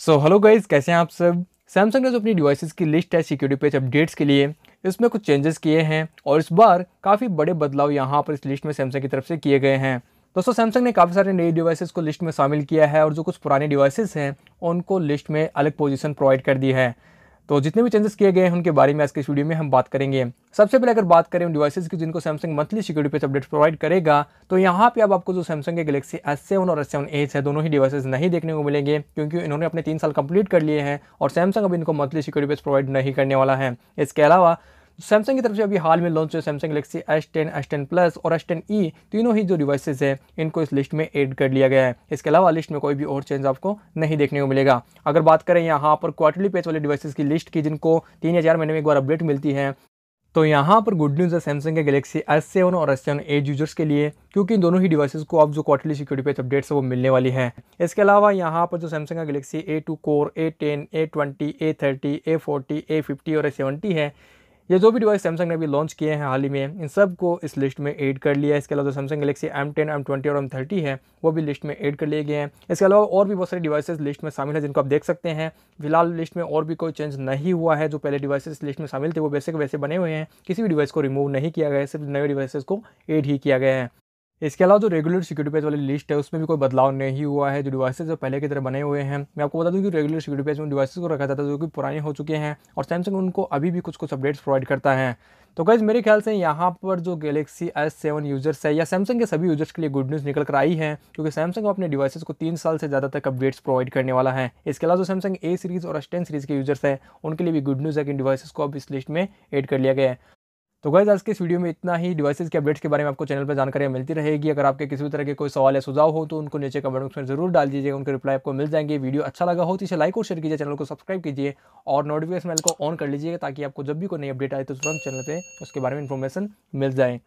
so hello guys कैसे हैं आप सब सैमसंग ने जो अपनी डिवाइसेस की लिस्ट है सिक्योरिटी पेज अपडेट्स के लिए इसमें कुछ चेंजेस किए हैं और इस बार काफ़ी बड़े बदलाव यहाँ पर इस लिस्ट में सैमसंग की तरफ से किए गए हैं दोस्तों सैमसंग ने काफ़ी सारे नई डिवाइसेस को लिस्ट में शामिल किया है और जो कुछ पुराने डिवाइसेस हैं उनको लिस्ट में अलग पोजीशन प्रोवाइड कर दी है तो जितने भी चेंजेस किए गए हैं उनके बारे में आज के स्टूडियो में हम बात करेंगे सबसे पहले अगर बात करें उन डिवाइसेज की जिनको Samsung monthly security patch update provide करेगा तो यहाँ पे अब आपको जो सैमसंग के गलेक्सी एस सेवन और एस सेवन एच है दोनों ही डिवाइसेज नहीं देखने को मिलेंगे क्योंकि इन्होंने अपने तीन साल कंप्लीट कर लिए हैं और सैमसंग अब इनको मंथली सिक्योरिटी पेज प्रोवाइड नहीं करने वाला है इसके अलावा सैमसंग की तरफ से अभी हाल में लॉन्च हुए Samsung Galaxy S ten S ten plus और एस टेन ई तीनों ही जो डिवाइसेज है इनको इस लिस्ट में ऐड कर लिया गया है इसके अलावा लिस्ट में कोई भी और चेंज आपको नहीं देखने को मिलेगा अगर बात करें यहाँ पर क्वार्टरली पेज वाले डिवाइसेज की लिस्ट की जिनको तीन या चार महीने में एक बार अपडेट मिलती है तो यहाँ पर गुड न्यूज़ है सैमसंग के गैलेक्सी एस सेवन और एस सेवन एट यूजर्स के लिए क्योंकि इन दोनों ही डिवाइसेस को अब जो क्वार्टरली सिक्योरिटी पेच अपडेट्स है वो मिलने वाली है इसके अलावा यहाँ पर जो सैमसंग का Galaxy A two core A ten A twenty A thirty A forty A fifty और ए सेवेंटी है ये जो भी डिवाइस सैमसंग ने अभी लॉन्च किए हैं हाल ही में इन सब को इस लिस्ट में ऐड कर लिया है इसके अलावा जो Samsung Galaxy M ten M twenty और एम थर्टी है वो भी लिस्ट में ऐड कर लिए गए हैं इसके अलावा और भी बहुत सारी डिवाइसेस लिस्ट में शामिल है जिनको आप देख सकते हैं फिलहाल लिस्ट में और भी कोई चेंज नहीं हुआ है जो पहले डिवाइसेज लिस्ट में शामिल थे वो वैसे वैसे बने हुए हैं किसी भी डिवाइस को रिमूव नहीं किया गया है सिर्फ नए डिवाइसेज़ को एड ही किया गया है इसके अलावा जो रेगुलर सिक्योरिटी पेज वाली लिस्ट है उसमें भी कोई बदलाव नहीं हुआ है जो डिवाइसेज जो पहले की तरह बने हुए हैं मैं आपको बता दूं कि रेगुलर सिक्योरिटी पेज में डिवाइसेज को रखा जाता है जो कि पुराने हो चुके हैं और सैमसंग उनको अभी भी कुछ कुछ अपडेट्स प्रोवाइड करता है तो गैज़ मेरे ख्याल से यहाँ पर जो गैलेक्सी एस सेवन यूज़र्स है या सैमसंग के सभी यूज़र्स के लिए गुड न्यूज़ निकल कर आई है क्योंकि सैमसंग अपने डिवाइसेस को तीन साल से ज़्यादा तक अपडेट्स प्रोवाइड करने वाला है इसके अलावा जो सैमसंग ए सीरीज़ और एस टेन सीरीज़ के यूज़र्स हैं उनके लिए भी गुड न्यूज़ है कि इन डिवाइसेस को अब इस लिस्ट में एड कर लिया गया है तो गैस आज के इस वीडियो में इतना ही डिवाइसेस के अपडेट्स के बारे में आपको चैनल पर जानकारी मिलती रहेगी अगर आपके किसी भी तरह के कोई सवाल या सुझाव हो तो उनको नीचे कमेंट बॉक्स में जरूर डाल दीजिए उनके रिप्लाई आपको मिल जाएंगे वीडियो अच्छा लगा हो तो इसे लाइक और शेयर कीजिए चैनल को सब्सक्राइब कीजिए और नोटिफिकेशन बेल को ऑन कर लीजिए ताकि आपको जब भी कोई नई अपडेट आए तो तुरंत चैनल पर उसके बारे में इन्फॉर्मेशन मिल जाए